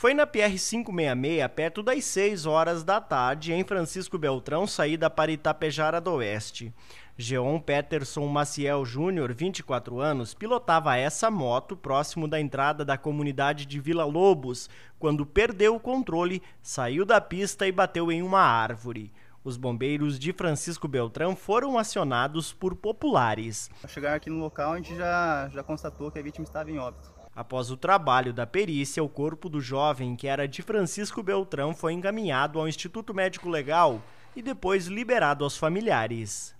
Foi na PR-566, perto das 6 horas da tarde, em Francisco Beltrão, saída para Itapejara do Oeste. Geon Peterson Maciel Júnior, 24 anos, pilotava essa moto próximo da entrada da comunidade de Vila Lobos, quando perdeu o controle, saiu da pista e bateu em uma árvore. Os bombeiros de Francisco Beltrão foram acionados por populares. Ao chegar aqui no local, a gente já, já constatou que a vítima estava em óbito. Após o trabalho da perícia, o corpo do jovem, que era de Francisco Beltrão, foi encaminhado ao Instituto Médico Legal e depois liberado aos familiares.